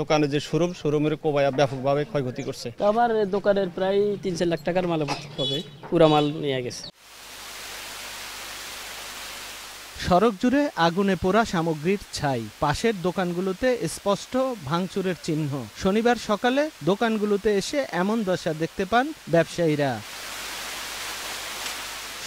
দোকানের যে শোরুম শোরুমের কোবায়া ব্যাপকভাবে ক্ষয়ক্ষতি করছে আমার দোকানের প্রায় তিন চার লাখ টাকার মাল হবে পুরো মাল নিয়ে গেছে সড়ক জুড়ে আগুনে পোড়া সামগ্রীর ছাই পাশের দোকানগুলোতে স্পষ্ট ভাঙচুরের চিহ্ন শনিবার সকালে দোকানগুলোতে এসে এমন দশা দেখতে পান ব্যবসায়ীরা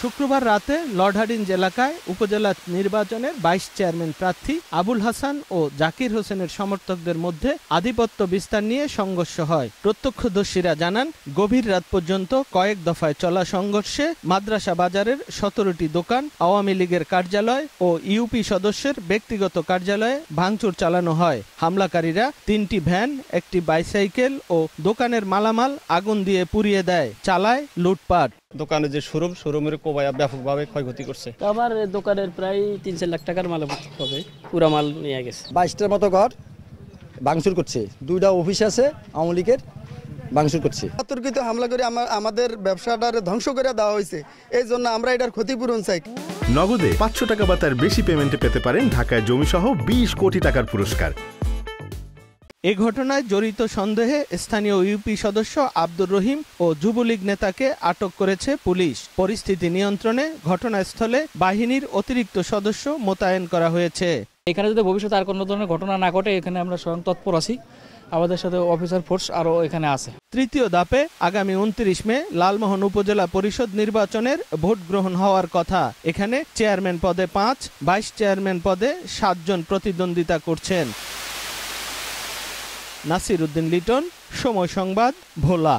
শুক্রবার রাতে লর্ডহাডিঞ্জ এলাকায় উপজেলা নির্বাচনের ভাইস চেয়ারম্যান প্রার্থী আবুল হাসান ও জাকির হোসেনের সমর্থকদের মধ্যে আধিপত্য বিস্তার নিয়ে সংঘর্ষ হয় প্রত্যক্ষদর্শীরা জানান গভীর রাত পর্যন্ত কয়েক দফায় চলা সংঘর্ষে মাদ্রাসা বাজারের সতেরোটি দোকান আওয়ামী লীগের কার্যালয় ও ইউপি সদস্যের ব্যক্তিগত কার্যালয়ে ভাঙচুর চালানো হয় হামলাকারীরা তিনটি ভ্যান একটি বাইসাইকেল ও দোকানের মালামাল আগুন দিয়ে পুড়িয়ে দেয় চালায় লুটপাট দোকানে যে শোরুম শোরুমের কোবায়া ব্যাপকভাবে ক্ষয়ক্ষতি করছে আমার দোকানের প্রায় তিন চার লাখ টাকার মাল হবে পুরা মাল নিয়ে গেছে বাইশটার মতো ঘর ভাঙচুর করছে দুইটা অফিস আছে আওয়ামী লীগের ভাঙচুর করছে অতর্কিত হামলা করে আমাদের ব্যবসাটার ধ্বংস করে দেওয়া হয়েছে এই জন্য আমরা এটার ক্ষতিপূরণ চাই নগদে পাঁচশো টাকা বা তার বেশি পেমেন্টে পেতে পারেন ঢাকায় জমি সহ বিশ কোটি টাকার পুরস্কার এ ঘটনায় জড়িত সন্দেহে স্থানীয় ইউপি সদস্য আব্দুর রহিম ও যুবলীগ নেতাকে আটক করেছে পুলিশ পরিস্থিতি নিয়ন্ত্রণে ঘটনাস্থলে বাহিনীর অতিরিক্ত সদস্য মোতায়েন করা হয়েছে এখানে যদি ভবিষ্যতে আর কোনো ধরনের ঘটনা না ঘটে এখানে আমরা স্বয়ং তৎপর আছি আমাদের সাথে অফিসার ফোর্স আরও এখানে আছে তৃতীয় দাপে আগামী উনত্রিশ মে লালমোহন উপজেলা পরিষদ নির্বাচনের ভোট গ্রহণ হওয়ার কথা এখানে চেয়ারম্যান পদে পাঁচ ভাইস চেয়ারম্যান পদে সাতজন প্রতিদ্বন্দ্বিতা করছেন নাসির উদ্দিন লিটন সময় সংবাদ ভোলা